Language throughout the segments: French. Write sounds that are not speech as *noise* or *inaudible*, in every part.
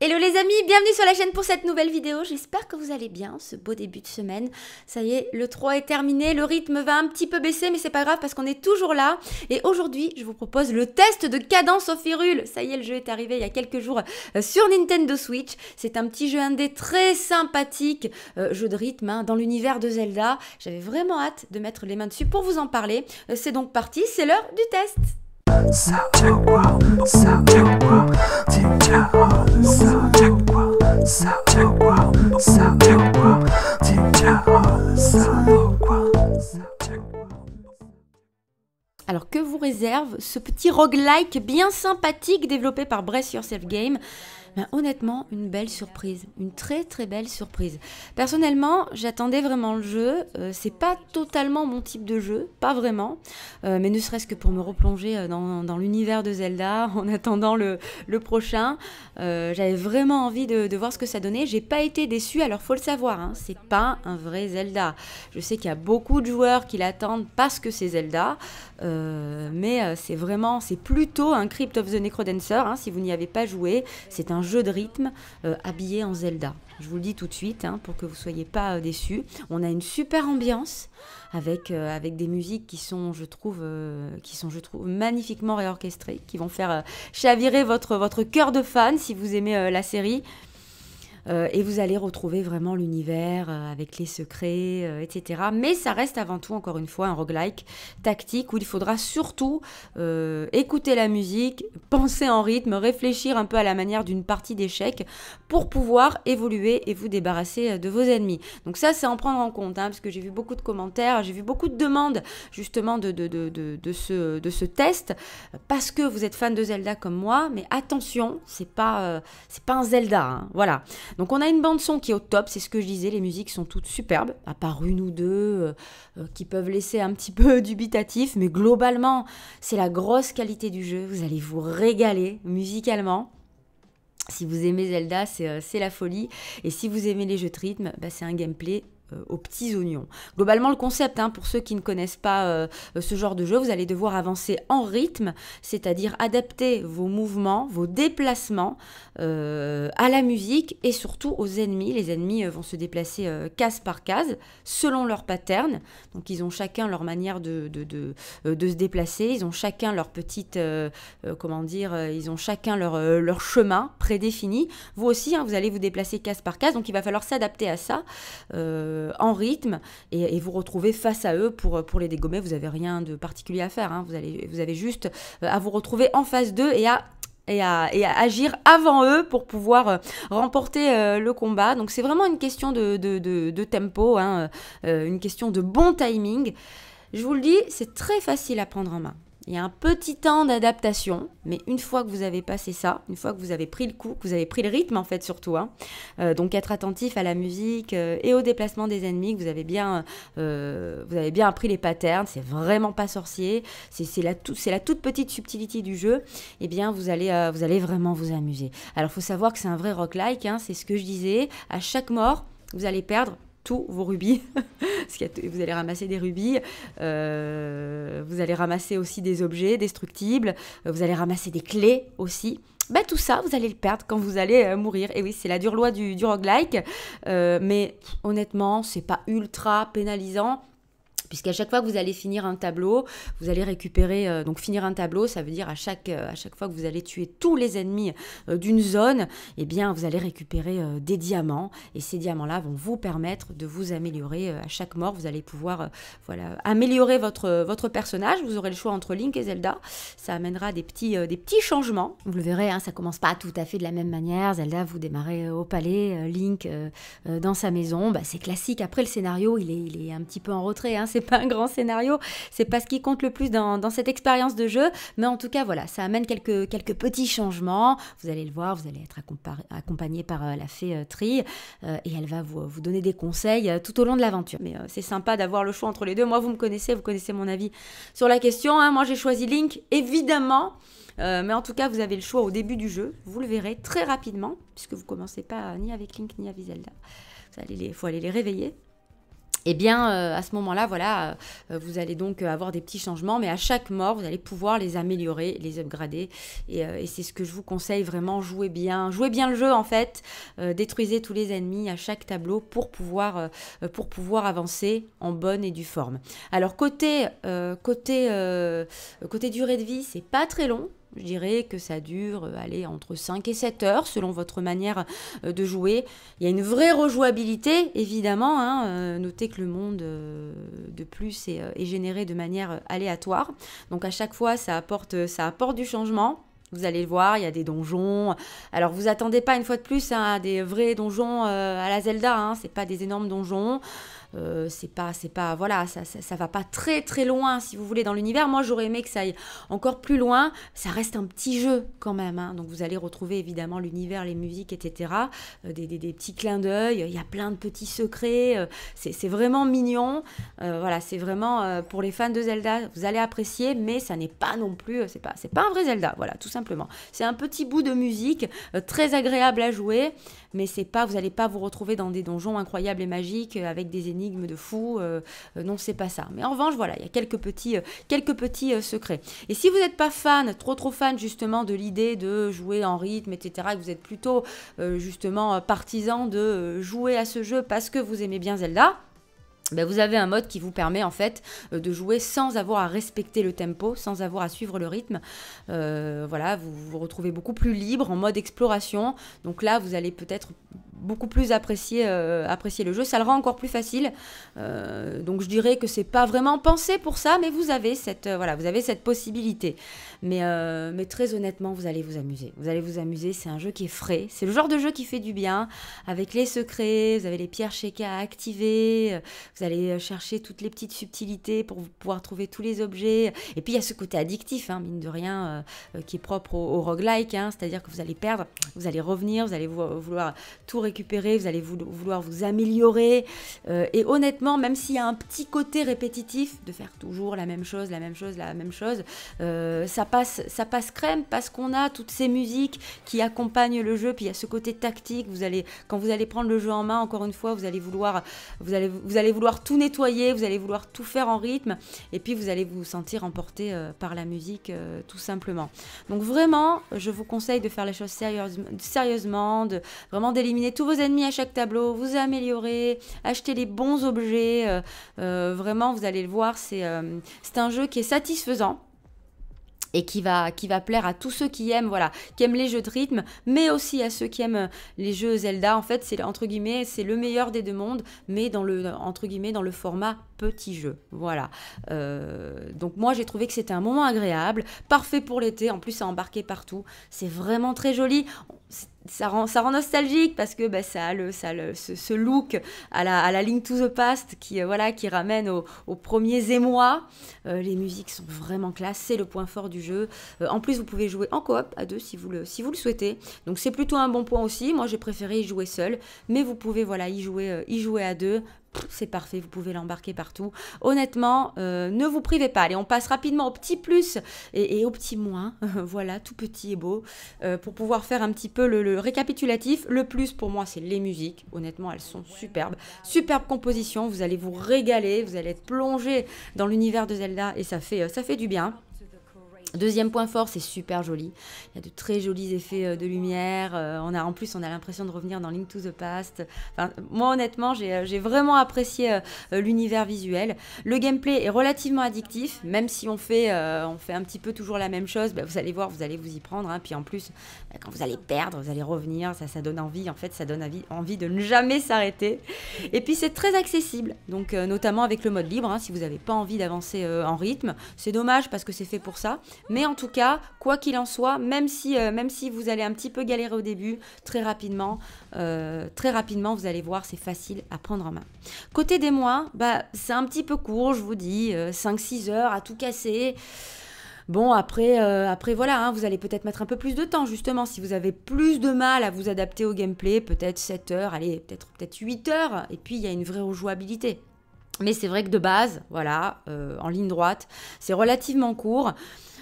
Hello les amis, bienvenue sur la chaîne pour cette nouvelle vidéo, j'espère que vous allez bien, ce beau début de semaine, ça y est, le 3 est terminé, le rythme va un petit peu baisser mais c'est pas grave parce qu'on est toujours là et aujourd'hui je vous propose le test de cadence au firule, ça y est le jeu est arrivé il y a quelques jours euh, sur Nintendo Switch, c'est un petit jeu indé très sympathique, euh, jeu de rythme hein, dans l'univers de Zelda, j'avais vraiment hâte de mettre les mains dessus pour vous en parler, euh, c'est donc parti, c'est l'heure du test sao trách quá sao trách quá thiên cha sao trách quá sao trách quá sao trách quá thiên cha sao quá Alors que vous réserve ce petit roguelike bien sympathique développé par Breath Yourself Game ben, honnêtement, une belle surprise, une très très belle surprise. Personnellement, j'attendais vraiment le jeu. Euh, c'est pas totalement mon type de jeu, pas vraiment, euh, mais ne serait-ce que pour me replonger euh, dans, l'univers de Zelda *laughs* en attendant le, prochain. J'avais vraiment envie de, voir ce que ça donnait. J'ai pas été déçue, alors faut le savoir, hein, c'est pas un vrai Zelda. Je sais qu'il y a beaucoup de joueurs qui l'attendent parce que c'est Zelda. Euh, mais euh, c'est vraiment, c'est plutôt un Crypt of the Necrodancer, hein, si vous n'y avez pas joué. C'est un jeu de rythme euh, habillé en Zelda. Je vous le dis tout de suite, hein, pour que vous ne soyez pas déçus. On a une super ambiance avec, avec des musiques qui sont, je trouve, qui sont, je trouve, magnifiquement réorchestrées, qui vont faire chavirer votre, votre cœur de fan si vous aimez la série. Euh, et vous allez retrouver vraiment l'univers euh, avec les secrets, euh, etc. Mais ça reste avant tout, encore une fois, un roguelike tactique où il faudra surtout écouter la musique, penser en rythme, réfléchir un peu à la manière d'une partie d'échecs pour pouvoir évoluer et vous débarrasser de vos ennemis. Donc ça, c'est en prendre en compte, hein, parce que j'ai vu beaucoup de commentaires, j'ai vu beaucoup de demandes justement de, ce, test, parce que vous êtes fan de Zelda comme moi, mais attention, c'est pas, pas un Zelda, hein, voilà. Donc on a une bande son qui est au top, c'est ce que je disais, les musiques sont toutes superbes, à part une ou deux euh, euh, qui peuvent laisser un petit peu *laughs* dubitatif, mais globalement c'est la grosse qualité du jeu, vous allez vous régaler musicalement. Si vous aimez Zelda, c'est euh, la folie. Et si vous aimez les jeux de rythme, bah, c'est un gameplay euh, aux petits oignons. Globalement, le concept, hein, pour ceux qui ne connaissent pas euh, ce genre de jeu, vous allez devoir avancer en rythme, c'est-à-dire adapter vos mouvements, vos déplacements euh, à la musique et surtout aux ennemis. Les ennemis vont se déplacer case par case selon leur pattern. Donc, ils ont chacun leur manière de, de, se déplacer, ils ont chacun leur petite, comment dire, ils ont chacun leur, leur chemin prédéfini. Vous aussi, hein, vous allez vous déplacer case par case, donc il va falloir s'adapter à ça. Euh, euh, en rythme et, vous retrouvez face à eux pour, euh, pour les dégommer. Vous n'avez rien de particulier à faire. Hein. Vous, allez, vous avez juste euh, à vous retrouver en face d'eux et à et et à, agir avant eux pour pouvoir remporter le combat. Donc c'est vraiment une question de, de, de, tempo, hein, une question de bon timing. Je vous le dis, c'est très facile à prendre en main. Il y a un petit temps d'adaptation, mais une fois que vous avez passé ça, une fois que vous avez pris le coup, que vous avez pris le rythme en fait surtout, hein, euh, donc être attentif à la musique euh, et au déplacement des ennemis, que vous avez bien, euh, vous avez bien appris les patterns, c'est vraiment pas sorcier, c'est la, toute petite subtilité du jeu, et eh bien vous allez, vous allez vraiment vous amuser. Alors faut savoir que c'est un vrai rock-like, hein, c'est ce que je disais, à chaque mort, vous allez perdre tous vos rubis, *laughs* parce vous allez ramasser des rubis, euh, vous allez ramasser aussi des objets destructibles, euh, vous allez ramasser des clés aussi. Bah, tout ça, vous allez le perdre quand vous allez euh, mourir. Et oui, c'est la dure loi du, du roguelike, mais honnêtement, c'est pas ultra pénalisant. Puisqu'à chaque fois que vous allez finir un tableau, vous allez récupérer. Euh, donc finir un tableau, ça veut dire à chaque, euh, à chaque fois que vous allez tuer tous les ennemis euh, d'une zone, et eh bien vous allez récupérer des diamants. Et ces diamants-là vont vous permettre de vous améliorer. à chaque mort, vous allez pouvoir voilà, améliorer votre, votre personnage. Vous aurez le choix entre Link et Zelda. Ça amènera des petits, des petits changements. Vous le verrez, hein, ça commence pas tout à fait de la même manière. Zelda, vous démarrez au palais, Link dans sa maison. Bah, c'est classique. Après, le scénario, il est, il est un petit peu en retrait. Hein pas un grand scénario, c'est pas ce qui compte le plus dans, cette expérience de jeu, mais en tout cas voilà, ça amène quelques, petits changements. Vous allez le voir, vous allez être accompagné par euh, la fée euh, Tri euh, et elle va vous, donner des conseils tout au long de l'aventure. Mais c'est sympa d'avoir le choix entre les deux. Moi, vous me connaissez, vous connaissez mon avis sur la question. Hein. Moi, j'ai choisi Link, évidemment. mais en tout cas, vous avez le choix au début du jeu. Vous le verrez très rapidement, puisque vous commencez pas ni avec Link ni avec Zelda. Il faut aller les réveiller eh bien, euh, à ce moment-là, voilà, euh, vous allez donc euh, avoir des petits changements, mais à chaque mort, vous allez pouvoir les améliorer, les upgrader. Et, c'est ce que je vous conseille vraiment, jouez bien, jouez bien le jeu en fait, détruisez tous les ennemis à chaque tableau pour pouvoir, pour pouvoir avancer en bonne et due forme. Alors côté, côté, côté durée de vie, c'est pas très long, je dirais que ça dure euh, allez, entre 5 et 7 heures selon votre manière euh, de jouer. Il y a une vraie rejouabilité, évidemment. Hein, euh, notez que le monde de plus est, est généré de manière aléatoire. Donc à chaque fois, ça apporte, ça apporte du changement. Vous allez voir, il y a des donjons. Alors vous attendez pas une fois de plus à hein, des vrais donjons euh, à la Zelda, hein, c'est pas des énormes donjons. Euh, c'est pas, c'est pas, voilà, ça, ça, va pas très très loin si vous voulez dans l'univers. Moi j'aurais aimé que ça aille encore plus loin. Ça reste un petit jeu quand même, hein. donc vous allez retrouver évidemment l'univers, les musiques, etc. Euh, des, petits clins d'œil. Il y a plein de petits secrets. c'est vraiment mignon. voilà, c'est vraiment pour les fans de Zelda, vous allez apprécier, mais ça n'est pas non plus, c'est pas, c'est pas un vrai Zelda. Voilà, tout simplement. C'est un petit bout de musique euh, très agréable à jouer, mais c'est pas, vous n'allez pas vous retrouver dans des donjons incroyables et magiques euh, avec des énigmes de fous. Euh, non, c'est pas ça. Mais en revanche, voilà, il y a quelques petits, quelques petits secrets. Et si vous n'êtes pas fan, trop trop fan justement de l'idée de jouer en rythme, etc., que vous êtes plutôt justement partisan de jouer à ce jeu parce que vous aimez bien Zelda, ben, vous avez un mode qui vous permet en fait euh, de jouer sans avoir à respecter le tempo, sans avoir à suivre le rythme. Euh, voilà, vous vous retrouvez beaucoup plus libre en mode exploration. Donc là, vous allez peut-être beaucoup plus apprécier, euh, le jeu. Ça le rend encore plus facile. donc je dirais que c'est pas vraiment pensé pour ça, mais vous avez cette, voilà, vous avez cette possibilité. Mais, mais très honnêtement, vous allez vous amuser. Vous allez vous amuser. C'est un jeu qui est frais. C'est le genre de jeu qui fait du bien. Avec les secrets, vous avez les pierres Sheka à activer vous allez euh, chercher toutes les petites subtilités pour pouvoir trouver tous les objets. Et puis il y a ce côté addictif, hein, mine de rien, euh, euh, qui est propre au, roguelike, hein. c'est-à-dire que vous allez perdre, vous allez revenir, vous allez vouloir tout récupérer, vous allez vouloir vous améliorer. et honnêtement, même s'il y a un petit côté répétitif de faire toujours la même chose, la même chose, la même chose, ça, passe, ça passe crème parce qu'on a toutes ces musiques qui accompagnent le jeu, puis il y a ce côté tactique, vous allez, quand vous allez prendre le jeu en main, encore une fois, vous allez vouloir, vous allez, vous allez vouloir vouloir tout nettoyer, vous allez vouloir tout faire en rythme, et puis vous allez vous sentir emporté euh, par la musique euh, tout simplement. Donc vraiment, je vous conseille de faire les choses sérieusement, de vraiment d'éliminer tous vos ennemis à chaque tableau, vous améliorer, acheter les bons objets. Euh, vraiment, vous allez le voir, c'est un jeu qui est satisfaisant et qui va, qui va plaire à tous ceux qui aiment, voilà, qui aiment les jeux de rythme, mais aussi à ceux qui aiment euh, les jeux Zelda. En fait, c'est entre guillemets, c'est le meilleur des deux mondes, mais dans le entre guillemets dans le format petit jeu. Voilà. Euh, donc moi, j'ai trouvé que c'était un moment agréable, parfait pour l'été. En plus, à embarquer partout. C'est vraiment très joli. C'est ça rend, nostalgique parce que bah, ça a, le, ça ce, look à la, à la ligne to the past qui, euh, voilà, qui ramène aux, premiers émois. Euh, les musiques sont vraiment classe, c'est le point fort du jeu. Euh, en plus, vous pouvez jouer en coop à deux si vous le, si vous le souhaitez. Donc c'est plutôt un bon point aussi. Moi, j'ai préféré y jouer seul, mais vous pouvez voilà, y, jouer, y jouer à deux c'est parfait, vous pouvez l'embarquer partout. Honnêtement, euh, ne vous privez pas. Allez, on passe rapidement au petit plus et, au petit moins. *laughs* voilà, tout petit et beau, euh, pour pouvoir faire un petit peu le, récapitulatif. Le plus pour moi, c'est les musiques. Honnêtement, elles sont superbes. Superbe composition, vous allez vous régaler, vous allez être plongé dans l'univers de Zelda et ça fait, euh, ça fait du bien. Deuxième point fort, c'est super joli. Il y a de très jolis effets euh, de lumière. Euh, on a, en plus, on a l'impression de revenir dans Link to the Past. moi, honnêtement, j'ai euh, vraiment apprécié l'univers visuel. Le gameplay est relativement addictif, même si on fait, on fait un petit peu toujours la même chose. Bah, vous allez voir, vous allez vous y prendre. Hein. Puis en plus, bah, quand vous allez perdre, vous allez revenir. Ça, ça donne envie. En fait, ça donne envie, de ne jamais s'arrêter. Et puis, c'est très accessible. Donc, notamment avec le mode libre, hein, si vous n'avez pas envie d'avancer en rythme. C'est dommage parce que c'est fait pour ça mais en tout cas, quoi qu'il en soit, même si, euh, même si vous allez un petit peu galérer au début, très rapidement, euh, très rapidement, vous allez voir, c'est facile à prendre en main. Côté des mois, bah, c'est un petit peu court, je vous dis, 5-6 euh, heures à tout casser. Bon, après, après voilà, hein, vous allez peut-être mettre un peu plus de temps, justement. Si vous avez plus de mal à vous adapter au gameplay, peut-être 7 heures, allez, peut-être peut, 8 heures. Et puis, il y a une vraie rejouabilité. Mais c'est vrai que de base, voilà, en ligne droite, c'est relativement court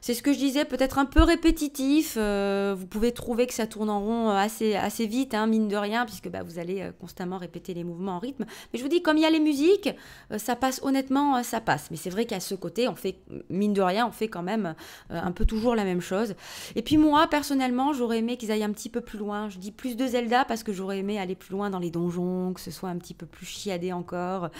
c'est ce que je disais, peut-être un peu répétitif. Euh, vous pouvez trouver que ça tourne en rond euh, assez, assez vite, hein, mine de rien, puisque bah, vous allez euh, constamment répéter les mouvements en rythme. Mais je vous dis, comme il y a les musiques, ça passe honnêtement, ça passe. Mais c'est vrai qu'à ce côté, on fait, mine de rien, on fait quand même un peu toujours la même chose. Et puis moi, personnellement, j'aurais aimé qu'ils aillent un petit peu plus loin. Je dis plus de Zelda parce que j'aurais aimé aller plus loin dans les donjons, que ce soit un petit peu plus chiadé encore,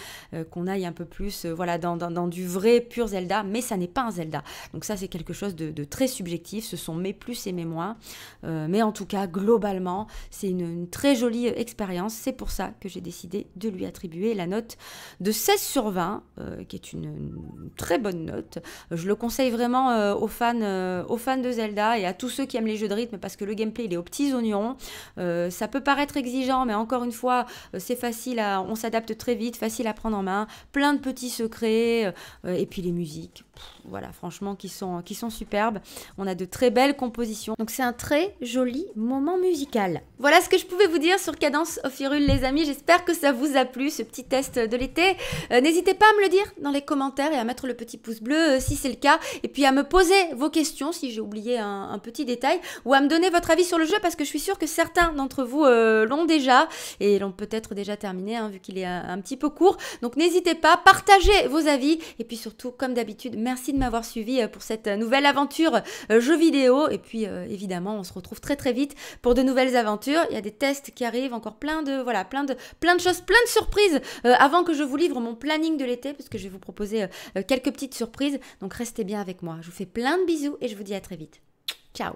qu'on aille un peu plus voilà, dans, dans du vrai, pur Zelda. Mais ça n'est pas un Zelda. Donc ça, c'est quelque chose de, très subjectif. Ce sont mes plus et mes moins. Euh, mais en tout cas, globalement, c'est une, très jolie euh, expérience. C'est pour ça que j'ai décidé de lui attribuer la note de 16 sur 20, euh, qui est une, très bonne note. Je le conseille vraiment aux, fans, aux fans de Zelda et à tous ceux qui aiment les jeux de rythme parce que le gameplay, il est aux petits oignons. ça peut paraître exigeant, mais encore une fois, c'est facile à, on s'adapte très vite, facile à prendre en main, plein de petits secrets, et puis les musiques voilà, franchement, qui sont, qui sont superbes. On a de très belles compositions. Donc c'est un très joli moment musical. Voilà ce que je pouvais vous dire sur Cadence of les amis. J'espère que ça vous a plu, ce petit test de l'été. Euh, n'hésitez pas à me le dire dans les commentaires et à mettre le petit pouce bleu euh, si c'est le cas. Et puis à me poser vos questions si j'ai oublié un, petit détail. Ou à me donner votre avis sur le jeu parce que je suis sûre que certains d'entre vous euh, l'ont déjà. Et l'ont peut-être déjà terminé hein, vu qu'il est un, un petit peu court. Donc n'hésitez pas, partagez vos avis. Et puis surtout, comme d'habitude, Merci de m'avoir suivi euh, pour cette euh, nouvelle aventure euh, jeu vidéo. Et puis évidemment, on se retrouve très très vite pour de nouvelles aventures. Il y a des tests qui arrivent, encore plein de voilà, plein de plein de choses, plein de surprises avant que je vous livre mon planning de l'été parce que je vais vous proposer quelques petites surprises. Donc restez bien avec moi. Je vous fais plein de bisous et je vous dis à très vite. Ciao.